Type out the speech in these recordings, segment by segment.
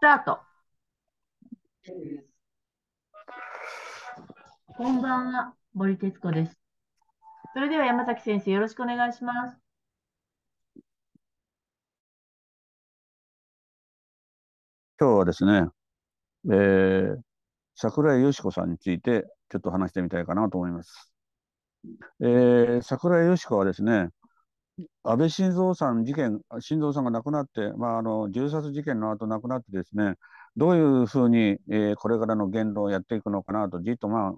スタート。こんばんは、森哲子です。それでは山崎先生、よろしくお願いします。今日はですね、えー、桜井よし子さんについてちょっと話してみたいかなと思います。えー、桜井よし子はですね、安倍晋三さん事件、晋三さんが亡くなって、まあ、あの銃殺事件の後亡くなってですね、どういうふうに、えー、これからの言論をやっていくのかなと、じっと、まあ、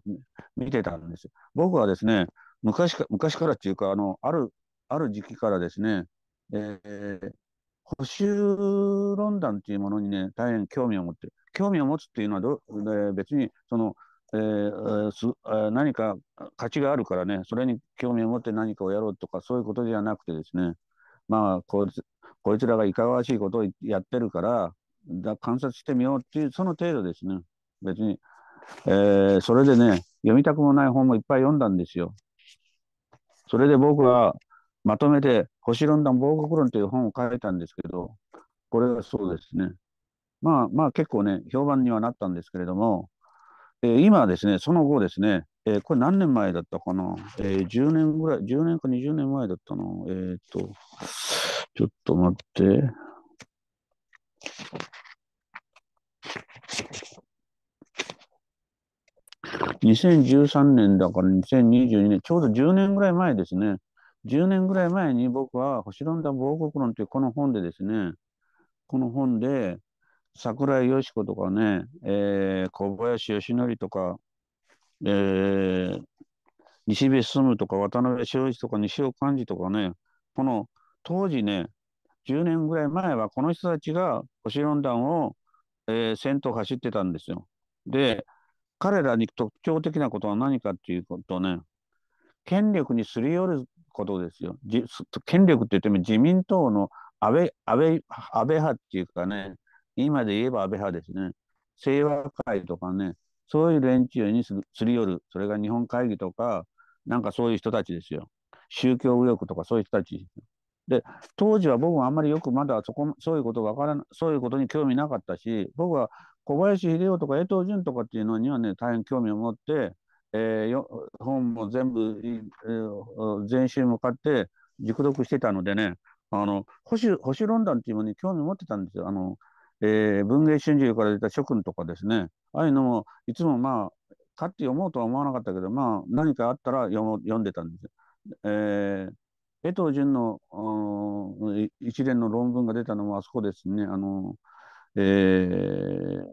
見てたんです。僕はですね、昔か昔からっていうかあの、ある、ある時期からですね、えー、補修論壇っていうものにね、大変興味を持ってる。興味を持つっていうのはど、えー、別にその、えー、す何か価値があるからね、それに興味を持って何かをやろうとか、そういうことじゃなくてですね、まあ、こいつこいつらがいかがわしいことをやってるから、だ観察してみようっていう、その程度ですね、別に。えー、それでね、読みたくもない本もいっぱい読んだんですよ。それで僕はまとめて、星論断防国論という本を書いたんですけど、これがそうですね。まあまあ結構ね、評判にはなったんですけれども、えー、今ですね、その後ですね、えー、これ何年前だったかな、えー、10年ぐらい、10年か20年前だったな。えー、っと、ちょっと待って。2013年だから2022年、ちょうど10年ぐらい前ですね。10年ぐらい前に僕は星論壇防国論というこの本でですね、この本で桜井よし子とかね、えー、小林よしのりとか、えー、西部進とか渡辺修一とか西尾幹事とかね、この当時ね、10年ぐらい前はこの人たちが星論壇を、えー、先頭走ってたんですよ。で、彼らに特徴的なことは何かっていうことね、権力にすり寄ることですよ。権力って言っても自民党の安倍安倍安倍派っていうかね、今で言えば安倍派ですね。清和会とかね、そういう連中にすり寄る。それが日本会議とか、なんかそういう人たちですよ。宗教右翼とかそういう人たち。で、当時は僕はあんまりよくまだそこ、そういうことわからな、そういうことに興味なかったし、僕は小林秀夫とか江藤淳とかっていうのにはね、大変興味を持って、えー、よ本も全部、えー、全集向かって熟読してたのでね、あの保守保守論壇っていうものに興味持ってたんですよ。あのえー、文藝春秋から出た諸君とかですね、ああいうのも、いつもまあ、買って読もうとは思わなかったけど、まあ、何かあったら読読んでたんですよ。えー、江藤淳の一連の論文が出たのもあそこですね、あの、えー、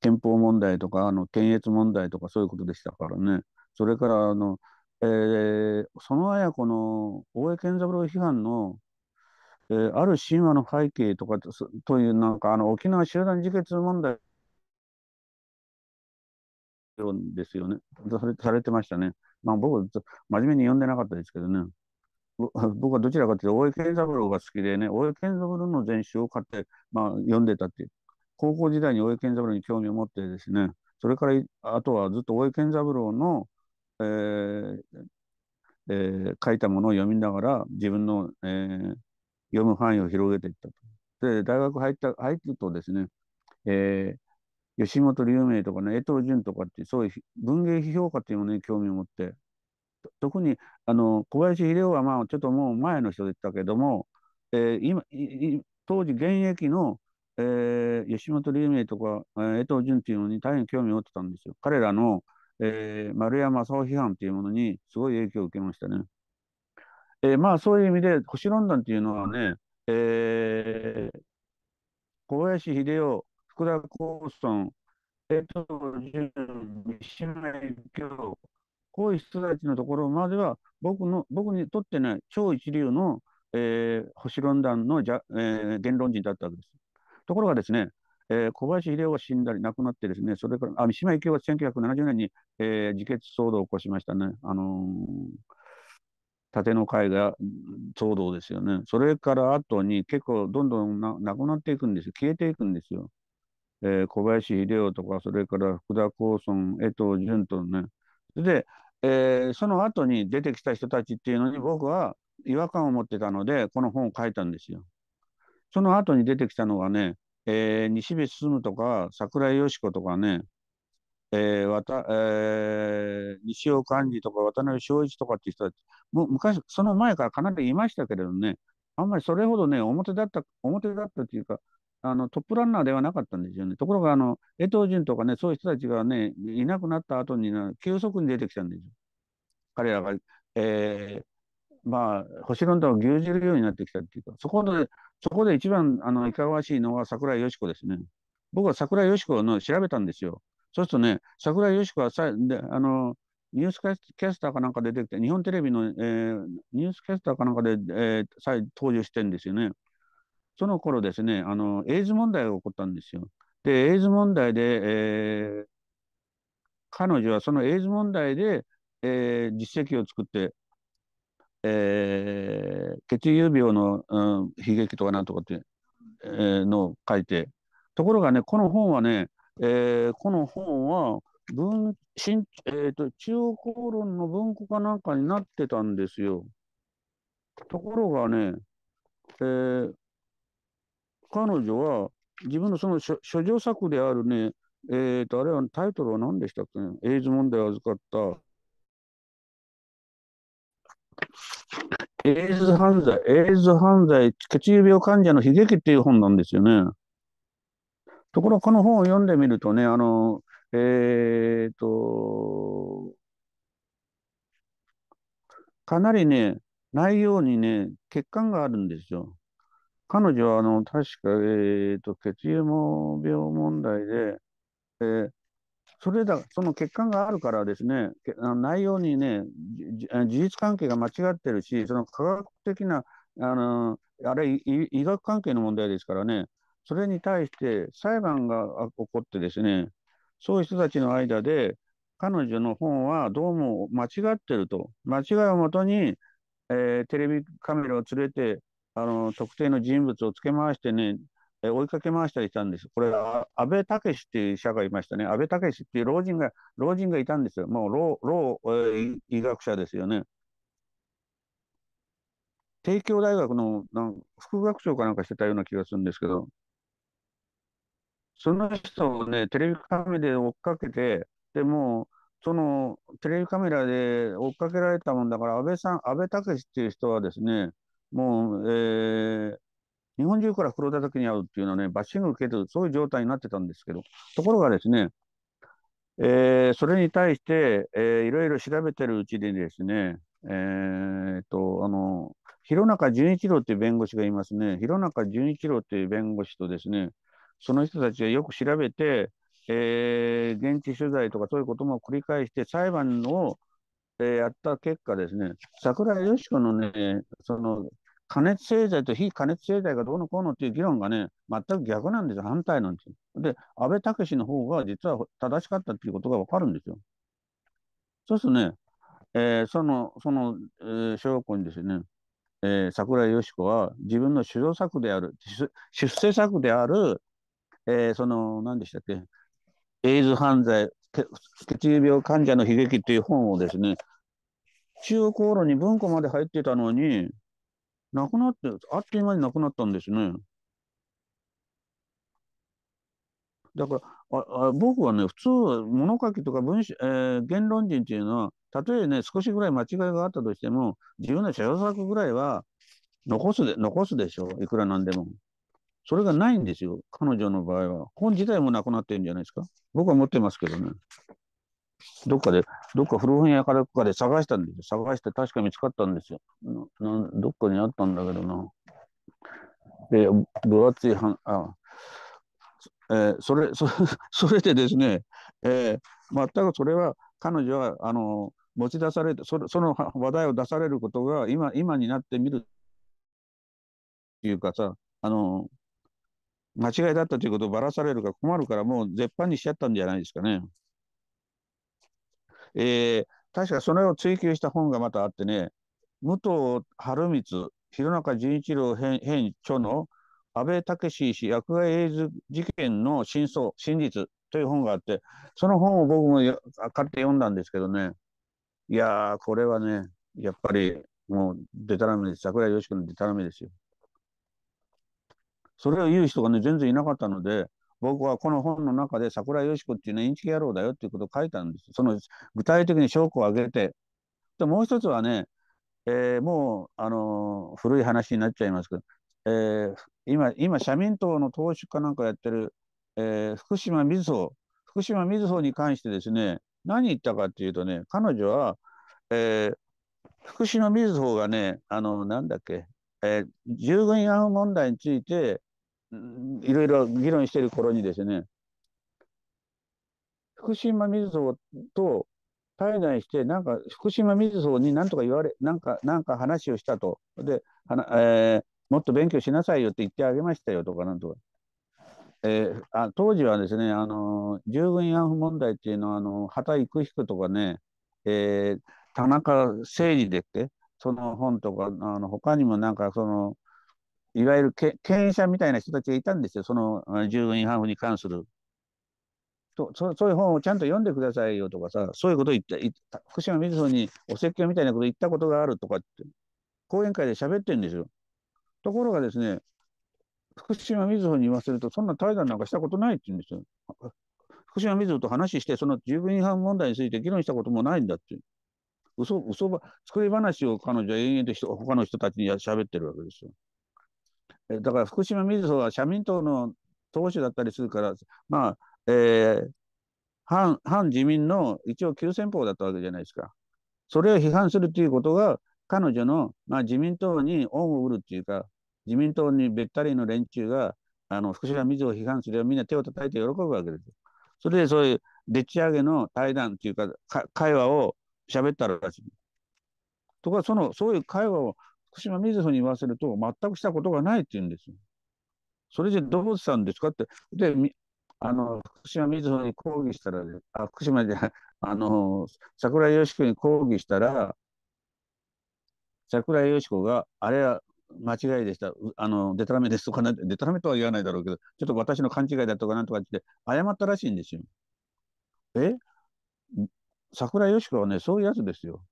憲法問題とか、あの、検閲問題とか、そういうことでしたからね。それから、あの、えー、その綾子の大江健三郎批判のえー、ある神話の背景とかというなんかあの沖縄集団自決問題ですよね。されされてましたね。まあ僕、真面目に読んでなかったですけどね。僕はどちらかというと、大江健三郎が好きでね、大江健三郎の全集を買って、まあ、読んでたって、高校時代に大江健三郎に興味を持ってですね、それから、あとはずっと大江健三郎の、えーえー、書いたものを読みながら、自分の、えー、読む範囲を広げていったと。で、大学入った、入るとですね、えー、吉本龍明とかね、江藤淳とかって、そういう文芸批評家っていうのに、ね、興味を持って、特にあの小林秀夫はまあちょっともう前の人でしたけども、えー、今当時現役の、えー、吉本龍明とか、えー、江藤淳っていうのに大変興味を持ってたんですよ。彼らの、えー、丸山総夫批判っていうものにすごい影響を受けましたね。えー、まあそういう意味で星論壇というのはね、えー、小林秀夫、福田光尊、江藤淳、三島由紀夫、こういう人たちのところまでは僕の僕にとってね超一流の、えー、星論壇のじゃ、えー、言論人だったわけです。ところがですね、えー、小林秀夫が死んだり亡くなってですねそれからあ三島由紀夫は1970年に、えー、自決騒動を起こしましたね。あのー縦の階が騒動ですよね。それから後に結構どんどんななくなっていくんですよ。消えていくんですよ。えー、小林秀夫とか、それから福田光村、江藤淳とね。で、えー、その後に出てきた人たちっていうのに僕は違和感を持ってたので、この本を書いたんですよ。その後に出てきたのがね、えー、西部進とか桜井よし子とかね、えーわたえー、西尾幹事とか渡辺昭一とかっていう人たち、も昔、その前からかなりいましたけれどね、あんまりそれほどね、表だった、表だったというか、あのトップランナーではなかったんですよね。ところが、あの江藤淳とかね、そういう人たちがね、いなくなった後に、ね、急速に出てきたんですよ。彼らが、えー、まあ、星野論を牛耳るようになってきたっていうか、そこで、そこで一番あのいかがわしいのは桜井よし子ですね。僕は桜井よし子の調べたんですよ。そうするとね、桜井よしこはさであのニュースキャスターかなんか出てきて、日本テレビの、えー、ニュースキャスターかなんかで、えー、再登場してるんですよね。その頃ですね、あのエイズ問題が起こったんですよ。で、エイズ問題で、えー、彼女はそのエイズ問題で、えー、実績を作って、えー、血友病の、うん、悲劇とかなんとかって、えー、のを書いて、ところがね、この本はね、えー、この本は文新、えーと、中高論の文庫かなんかになってたんですよ。ところがね、えー、彼女は自分のその諸女作であるね、えーと、あれはタイトルは何でしたっけ、ね、エイズ問題を預かったエイズ犯罪、エイズ犯罪、血友病患者の悲劇っていう本なんですよね。ところがこの本を読んでみるとね、あの、えっ、ー、と、かなりね、内容にね、欠陥があるんですよ。彼女は、あの、確か、えっ、ー、と、血友病問題で、えー、それだ、その欠陥があるからですね、あの内容にね、事実関係が間違ってるし、その科学的な、あの、あれ、医学関係の問題ですからね、それに対して裁判が起こってですね、そういう人たちの間で、彼女の本はどうも間違ってると、間違いをもとに、えー、テレビカメラを連れて、あの特定の人物をつけ回してね、え追いかけ回したりしたんです。これは安倍武っていう医者がいましたね。安倍武っていう老人が、老人がいたんですよ。もう老、老、えー、医学者ですよね。帝京大学のなん副学長かなんかしてたような気がするんですけど、その人をね、テレビカメラで追っかけて、でもそのテレビカメラで追っかけられたもんだから、安倍さん、安倍武っていう人はですね、もう、えー、日本中から黒叩きに会うっていうのはね、バッシング受ける、そういう状態になってたんですけど、ところがですね、えー、それに対して、えー、いろいろ調べてるうちでですね、えー、と、あの、弘中純一郎っていう弁護士がいますね。弘中純一郎っていう弁護士とですね、その人たちがよく調べて、えー、現地取材とかそういうことも繰り返して裁判を、えー、やった結果ですね、桜井よし子のね、その加熱製剤と非加熱製剤がどうのこうのっていう議論がね、全く逆なんですよ、反対なんですよ。で、安倍武の方が実は正しかったっていうことが分かるんですよ。そうするとね、えー、その、その、えー、証拠にですね、えー、桜井よし子は自分の主導作である、出世作であるえー、その、何でしたっけ、エイズ犯罪、血友病患者の悲劇っていう本をですね、中高路に文庫まで入ってたのに、なくなって、あっという間になくなったんですね。だから、ああ僕はね、普通、物書きとか文えー、言論人っていうのは、たとえね、少しぐらい間違いがあったとしても、自分の著作ぐらいは残すで残すでしょう、いくらなんでも。それがないんですよ、彼女の場合は。本自体もなくなってるんじゃないですか。僕は持ってますけどね。どっかで、どっか古本屋からかで探したんですよ。探して確か見つかったんですよ。などっかにあったんだけどな。で、分厚いはあ、えー、それそ、それでですね、えー、全くそれは彼女は、あの、持ち出されて、そその話題を出されることが今、今になってみるっていうかさ、あの、間違いだったということをばらされるか困るから、もう絶版にしちゃったんじゃないですかね。えー、確かそれを追求した本がまたあってね、武藤晴光、弘中純一郎編編著の安倍武氏薬害エイズ事件の真相、真実という本があって、その本を僕も買って読んだんですけどね、いやー、これはね、やっぱりもう、でたらめです。桜井よしのでたらめですよ。それを言う人がね、全然いなかったので、僕はこの本の中で桜井よし子っていうのはインチキ野郎だよっていうことを書いたんです。その具体的に証拠を挙げて。で、もう一つはね、えー、もう、あのー、古い話になっちゃいますけど、えー、今、今、社民党の党首かなんかやってる、え福島みずほ、福島みずほに関してですね、何言ったかっていうとね、彼女は、え福島みずほがね、あの、なんだっけ、え従軍違反問題について、いろいろ議論している頃にですね、福島みずほと対談して、なんか福島みずほに何とか言われ、なんかなんか話をしたと、ではな、えー、もっと勉強しなさいよって言ってあげましたよとか、なんとか。えー、あ当時はですね、あのー、従軍慰安婦問題っていうのは、あのー、畑育彦とかね、えー、田中誠二でって、その本とか、あの他にもなんかその、いわゆる権威者みたいな人たちがいたんですよ、その従軍違反法に関するとそ。そういう本をちゃんと読んでくださいよとかさ、そういうことを言って、った福島みずほにお説教みたいなこと言ったことがあるとかって、講演会で喋ってるんですよ。ところがですね、福島みずほに言わせると、そんな対談なんかしたことないって言うんですよ。福島みずほと話して、その従軍違反問題について議論したこともないんだって。嘘、嘘ば、作り話を彼女は延々と他の人たちに喋ってるわけですよ。だから福島みずほは社民党の党首だったりするから、まあ、えー、反反自民の一応急先鋒だったわけじゃないですか。それを批判するということが、彼女の、まあ、自民党に恩を売るっていうか、自民党にべったりの連中が、あの福島みずほを批判すればみんな手を叩いて喜ぶわけですよ。それでそういうでっち上げの対談っていうか、か会話を喋ったらしい。とか、その、そういう会話を福島みずほに言わせると、全くしたことがないって言うんですよ。それじゃどうしたんですかって。で、あの、福島みずほに抗議したら、あ、福島で、あの、桜井よしこに抗議したら、桜井よしこが、あれは間違いでした、あの、デタラメですとかなタラメとは言わないだろうけど、ちょっと私の勘違いだとかなんとかって、謝ったらしいんですよ。え桜井よしこはね、そういうやつですよ。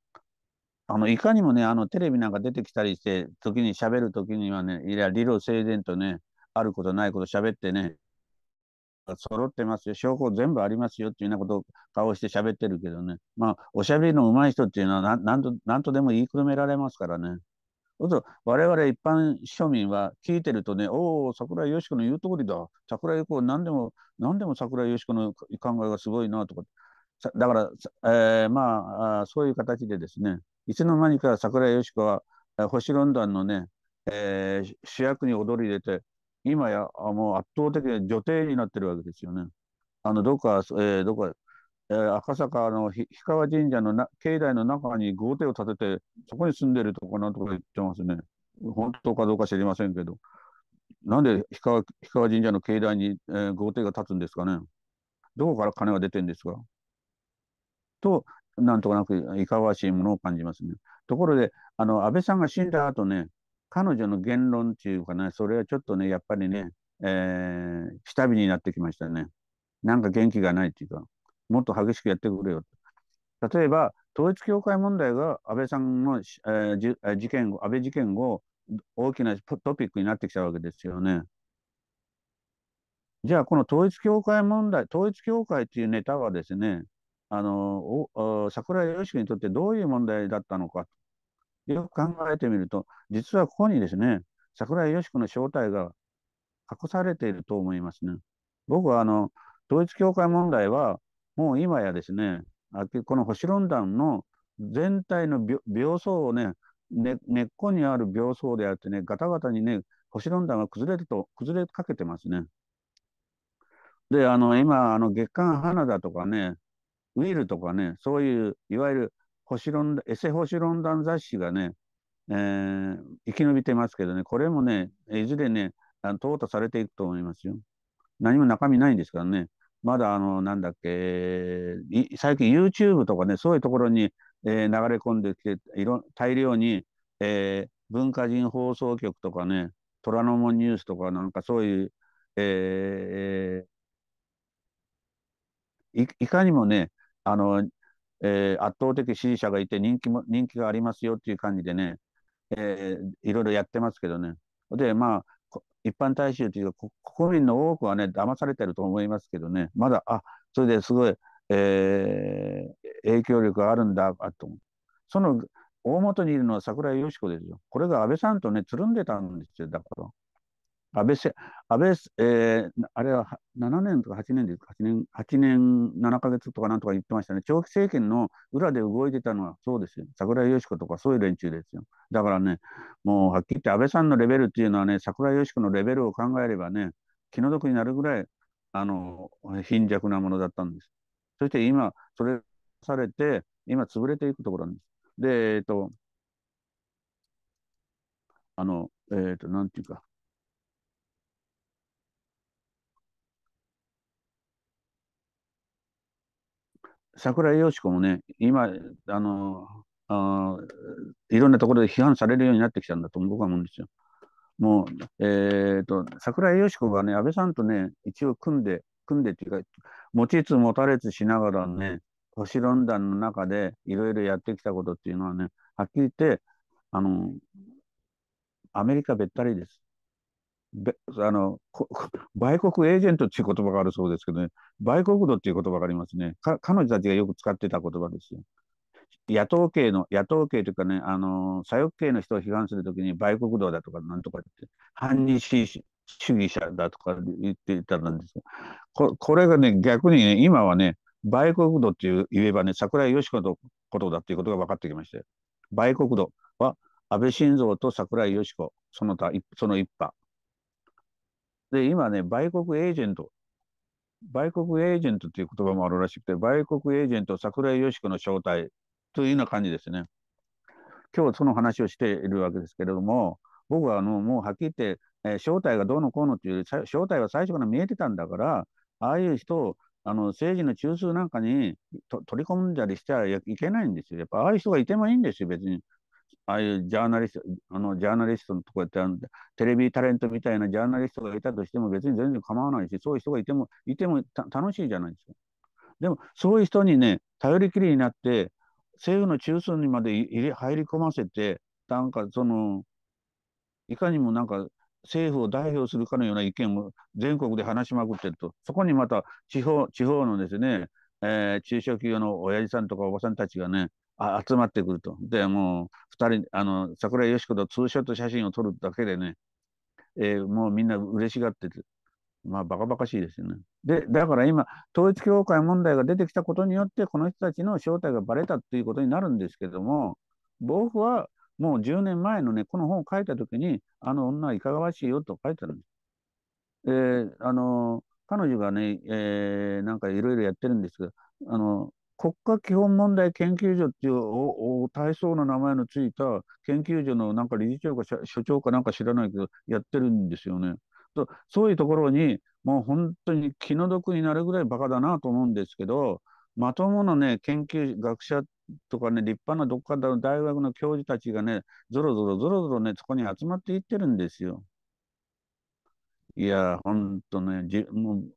あのいかにもねあのテレビなんか出てきたりして時に喋る時にはねいや理路整然とねあることないこと喋ってね揃ってますよ証拠全部ありますよっていうようなことを顔して喋ってるけどねまあおしゃべりの上手い人っていうのは何ととでも言いくるめられますからね。そと我々一般庶民は聞いてるとねおお桜井よし子の言う通りだ桜井子何でも何でも桜井よし子の考えがすごいなとかだから、えー、まあそういう形でですねいつの間にか桜井よしこは星論壇のね、えー、主役に躍り出て、今やもう圧倒的に女帝になってるわけですよね。あのどこか、えー、どこか、えー、赤坂の氷川神社のな境内の中に豪邸を建てて、そこに住んでるとこなんとか言ってますね。本当かどうか知りませんけど。なんで氷川氷川神社の境内に、えー、豪邸が建つんですかね。どこから金が出てるんですか。となんとかなくいかわしいものを感じますね。ところで、あの、安倍さんが死んだ後ね、彼女の言論っていうかね、それはちょっとね、やっぱりね、えー、下火になってきましたね。なんか元気がないっていうか、もっと激しくやってくれよ。例えば、統一教会問題が安倍さんの、えー、事件後、安倍事件後、大きなトピックになってきたわけですよね。じゃあ、この統一教会問題、統一教会っていうネタはですね、あの、桜井良樹にとってどういう問題だったのか、よく考えてみると、実はここにですね、桜井良樹の正体が隠されていると思いますね。僕はあの、統一教会問題は、もう今やですね、この星論壇の全体の病層をねね、根っこにある病層であってね、ガタガタにね、星論壇が崩れると、崩れかけてますね。で、あの、今、あの、月刊花田とかね、ウィルとかね、そういう、いわゆる星論、エセ星論壇雑誌がね、えー、生き延びてますけどね、これもね、いずれね、淘汰されていくと思いますよ。何も中身ないんですからね。まだあの、なんだっけ、最近 YouTube とかね、そういうところに、えー、流れ込んできて、いろ大量に、えー、文化人放送局とかね、虎ノ門ニュースとかなんかそういう、えー、いいかにもね、あの、えー、圧倒的支持者がいて人気も、人気がありますよっていう感じでね、えー、いろいろやってますけどね。で、まあ、一般大衆というか、国民の多くはね、騙されてると思いますけどね、まだ、あそれですごい、えー、影響力があるんだと。その大元にいるのは桜井よし子ですよ。これが安倍さんとね、つるんでたんですよ、だから。安倍せ、安倍、えー、あれは7年とか8年ですか、8年、8年7か月とかなんとか言ってましたね。長期政権の裏で動いてたのはそうですよ。桜井よし子とかそういう連中ですよ。だからね、もうはっきり言って安倍さんのレベルっていうのはね、桜井よし子のレベルを考えればね、気の毒になるぐらい、あの、貧弱なものだったんです。そして今、それされて、今潰れていくところなんです。で、えっ、ー、と、あの、えっ、ー、と、なんていうか、桜井し子もね、今、あのあ、いろんなところで批判されるようになってきたんだと僕は思うんですよ。もう、えっ、ー、と、桜井し子がね、安倍さんとね、一応組んで、組んでっていうか、持ちつ持たれつしながらね、星論壇の中でいろいろやってきたことっていうのはね、はっきり言って、あの、アメリカべったりです。あの売国エージェントっていう言葉があるそうですけどね、売国奴っていう言葉がありますね。彼女たちがよく使ってた言葉ですよ。野党系の、野党系というかね、あの左翼系の人を批判するときに、売国奴だとか、なんとかって、反日主義者だとか言っていたんですここれがね、逆にね、今はね、売国奴っていう言えばね、桜井よし子のことだっていうことが分かってきましたよ。売国奴は安倍晋三と桜井よし子、その他、その一派。で、今ね、売国エージェント。売国エージェントっていう言葉もあるらしくて、売国エージェント桜井よし子の正体というような感じですね。今日その話をしているわけですけれども、僕はあのもうはっきり言って、えー、正体がどうのこうのっていう正体は最初から見えてたんだから、ああいう人をあの政治の中枢なんかに取り込んだりしちゃいけないんですよ。やっぱああいう人がいてもいいんですよ、別に。ああいうジャーナリスト、あのジャーナリストのとこやってあるんで、テレビタレントみたいなジャーナリストがいたとしても別に全然構わないし、そういう人がいても、いても楽しいじゃないですか。でも、そういう人にね、頼りきりになって、政府の中枢にまで入り入り込ませて、なんかその、いかにもなんか政府を代表するかのような意見を全国で話しまくってると、そこにまた地方地方のですね、えー、中小企業の親父さんとかおばさんたちがね、集まってくると。で、もう2人、あの、桜井よし子とツーショット写真を撮るだけでね、えー、もうみんな嬉しがってて、まあ、バカバカしいですよね。で、だから今、統一教会問題が出てきたことによって、この人たちの正体がばれたっていうことになるんですけども、僕はもう10年前のね、この本を書いたときに、あの女はいかがわしいよと書いてるんです。えー、あの、彼女がね、えー、なんかいろいろやってるんですけど、あの、国家基本問題研究所っていう大層な名前のついた研究所のなんか理事長か所長かなんか知らないけどやってるんですよね。とそういうところにもう本当に気の毒になるぐらいバカだなと思うんですけどまともなね研究学者とかね立派などっかの大学の教授たちがねぞろぞろぞろぞろねそこに集まっていってるんですよ。いや本当ねじもう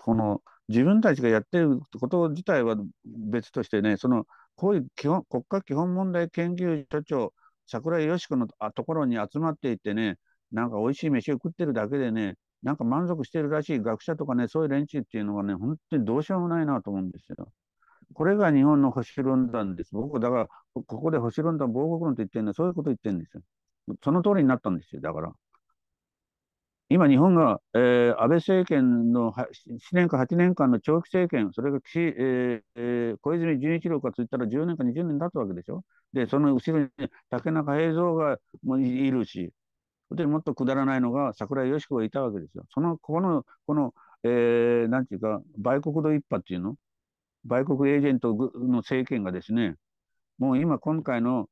この自分たちがやってること自体は別としてね、そのこういう基本国家基本問題研究所長、桜井よし子のところに集まっていてね、なんか美味しい飯を食ってるだけでね、なんか満足してるらしい学者とかね、そういう連中っていうのはね、本当にどうしようもないなと思うんですよ。これが日本の保守論断です。僕、だから、ここで保守論断、防護論と言ってるのは、そういうこと言ってるんですよ。その通りになったんですよ、だから。今、日本が、えー、安倍政権の7年か8年間の長期政権、それがえー、小泉純一郎かついったら10年か20年だったわけでしょ。で、その後ろに竹中平蔵がもいるし、もっとくだらないのが桜井よし子がいたわけですよ。そのこのこの、えー、なんていうか、売国度一派っていうの、売国エージェントの政権がですね、もう今、今回の、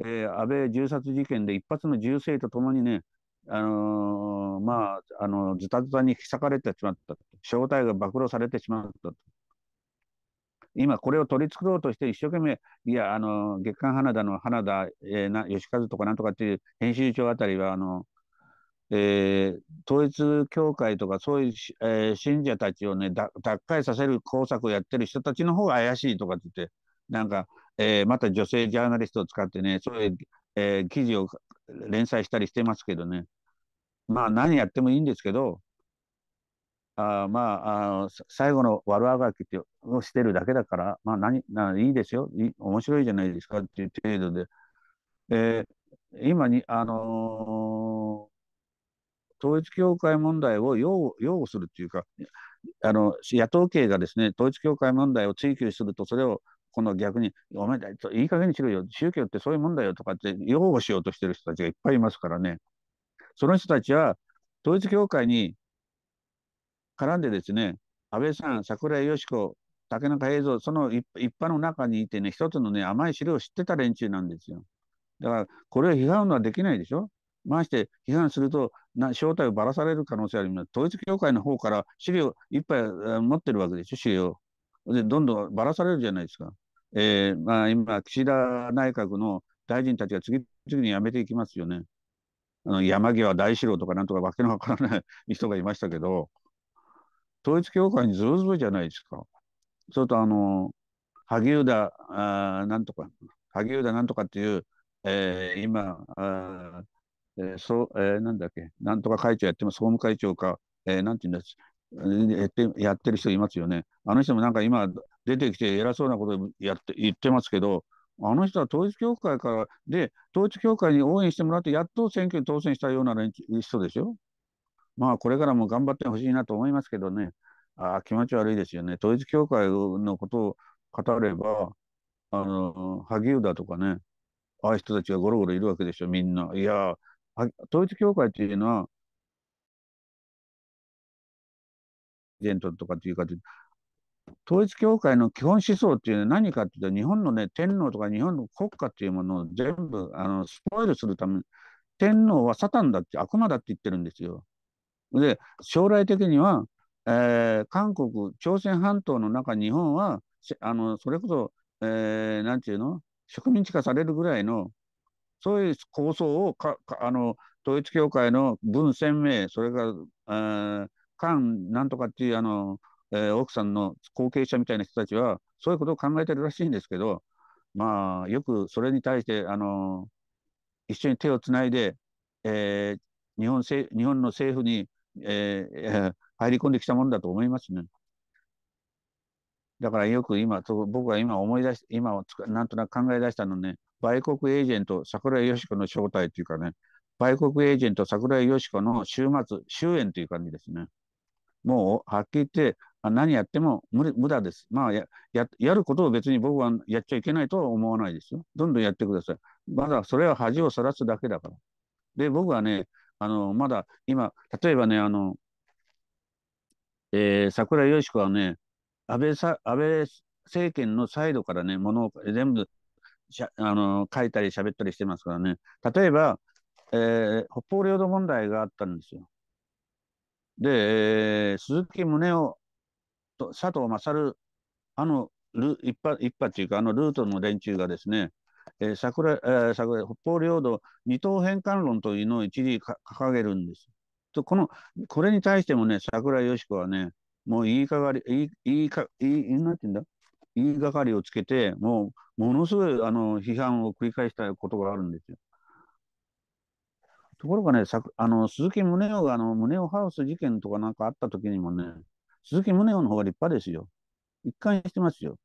えー、安倍銃殺事件で一発の銃声とともにね、あのー、まあ、あの、ズタズタに引き裂かれてしまったと。正体が暴露されてしまったと。今これを取り繕ろうとして一生懸命、いや、あの、月刊花田の花田、えー、な吉和とかなんとかっていう編集長あたりは、あの、えー、統一教会とかそういう、えー、信者たちをね、脱会させる工作をやってる人たちの方が怪しいとかって言って、なんか、えー、また女性ジャーナリストを使ってね、そういう、え記事を連載したりしてますけどね。まあ何やってもいいんですけど、あまああの最後の悪あがきをしてるだけだから、まあ何、ないいですよい、面白いじゃないですかっていう程度で、えー、今に、あのー、統一教会問題を擁護するっていうか、あの野党系がですね、統一教会問題を追及すると、それをこの逆に、お前う、いい加減にしろよ、宗教ってそういうもんだよとかって擁護しようとしてる人たちがいっぱいいますからね。その人たちは、統一教会に絡んでですね、安倍さん、桜井よし子、竹中平蔵、その一派の中にいてね、一つのね、甘い資料を知ってた連中なんですよ。だから、これを批判はできないでしょまして批判するとな正体をばらされる可能性あります。統一教会の方から資料いっぱい持ってるわけでしょ、資料。で、どんどんばらされるじゃないですか。えーまあ、今、岸田内閣の大臣たちが次々に辞めていきますよね。あの山際大志郎とかなんとかわけのわからない人がいましたけど、統一教会にずるずるじゃないですか。それとあの、萩生田あなんとか、萩生田なんとかっていう、えー、今、あえーそうえー、なんだっけ、なんとか会長やってます、総務会長か、えー、なんていうんだやってやってる人いますよね。あの人もなんか今、出てきて偉そうなことやって言ってますけど、あの人は統一教会からで、統一教会に応援してもらって、やっと選挙に当選したような人でしょ。まあ、これからも頑張ってほしいなと思いますけどね、あ気持ち悪いですよね。統一教会のことを語れば、あの萩生田とかね、ああいう人たちがゴロゴロいるわけでしょ、みんな。いや、統一教会っていうのは、ジェントとかっていうか、統一教会の基本思想っていうのは何かっていうと、日本のね、天皇とか日本の国家っていうものを全部あのスポイルするために、天皇はサタンだって、悪魔だって言ってるんですよ。で、将来的には、えー、韓国、朝鮮半島の中、日本は、あのそれこそ、えー、なんていうの、植民地化されるぐらいの、そういう構想をかあの統一教会の文鮮明、それから、えー、なんとかっていうあのえー、奥さんの後継者みたいな人たちは、そういうことを考えてるらしいんですけど、まあ、よくそれに対して、あのー、一緒に手をつないで、えー、日本日本の政府に、えー、入り込んできたものだと思いますね。だからよく今、僕は今思い出し、て、今なんとなく考え出したのね、売国エージェント桜井よし子の正体というかね、売国エージェント桜井よし子の週末、終焉という感じですね。もうはっきり言って、あ何やっても無無駄です。まあや、や、やることを別に僕はやっちゃいけないとは思わないですよ。どんどんやってください。まだそれは恥をさらすだけだから。で、僕はね、あの、まだ今、例えばね、あの、えー、桜よし子はね、安倍さ安倍政権のサイドからね、ものを全部しゃあの書いたり喋ったりしてますからね、例えば、えー、北方領土問題があったんですよ。で、えー、鈴木宗男と佐藤勝、あのル一派一派っていうか、あのルートの連中がですね、えー桜えー、桜北方領土二等返還論というのを一時か掲げるんです。とこのこれに対してもね、桜井よし子はね、もう言いかがり、言い言いか言いん言うんだ言いがかりをつけて、もうものすごいあの批判を繰り返したことがあるんですよ。ところがね、さあの鈴木宗男があの宗男ハウス事件とかなんかあった時にもね、鈴木宗男の方が立派ですよ。一貫してますよ。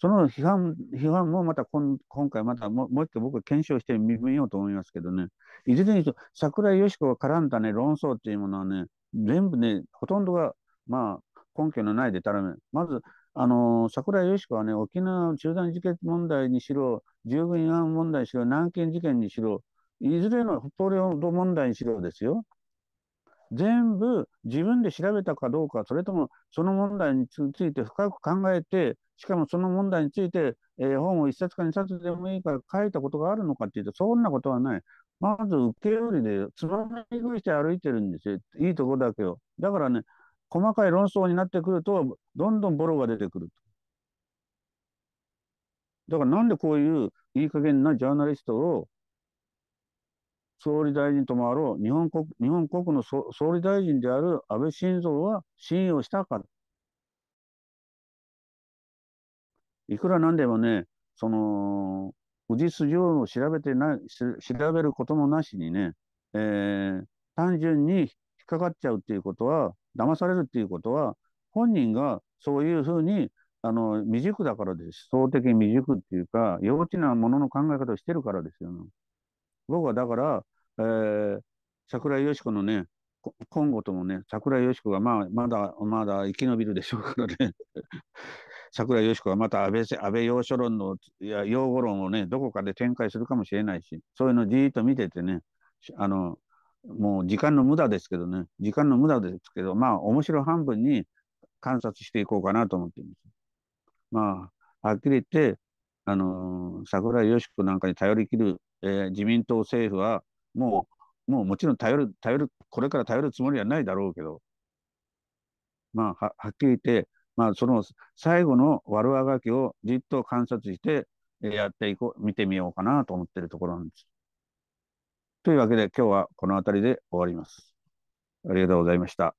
その批判批判もまた今今回またももう一回僕は検証してみようと思いますけどね、いずれにしろ桜井よし子が絡んだ、ね、論争っていうものはね、全部ね、ほとんどが、まあ、根拠のないでたらめ、まず、あのー、桜井よし子はね、沖縄中断事件問題にしろ、従軍違反問題にしろ、南京事件にしろ、いずれの北方領土問題にしろですよ、全部自分で調べたかどうか、それともその問題について深く考えて、しかもその問題について、えー、本を1冊か2冊でもいいから書いたことがあるのかっていうと、そんなことはない。まず受け売りでつまみ食いして歩いてるんですよ。いいとこだけを。だからね、細かい論争になってくると、どんどんボロが出てくるだからなんでこういういい加減なジャーナリストを総理大臣ともあろう日本国日本国の総理大臣である安倍晋三は信用したから。いくらなんでもね、その、氏筋を調べてない、調べることもなしにね、えー、単純に引っかかっちゃうっていうことは、騙されるっていうことは、本人がそういうふうに、あの、未熟だからです。思想的未熟っていうか、幼稚なものの考え方をしてるからですよね。僕はだから、えー、桜井よし子のね、今後ともね、桜井よし子が、まあ、まだまだ生き延びるでしょうからね、桜井よし子がまた安倍安倍要所論のいや用護論をね、どこかで展開するかもしれないし、そういうのじーっと見ててね、あのもう時間の無駄ですけどね、時間の無駄ですけど、まあ、面白半分に観察していこうかなと思っています。まあ、はっきり言って、あの桜井よし子なんかに頼りきる、えー、自民党政府は、もう、もうもちろん頼る、頼る、これから頼るつもりはないだろうけど、まあ、ははっきり言って、まあ、その最後の悪あがきをじっと観察して、やっていこう、見てみようかなと思ってるところなんです。というわけで、今日はこの辺りで終わります。ありがとうございました。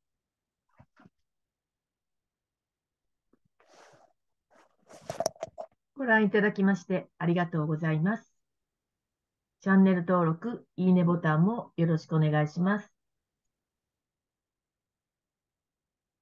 ご覧いただきましてありがとうございます。チャンネル登録、いいねボタンもよろしくお願いします。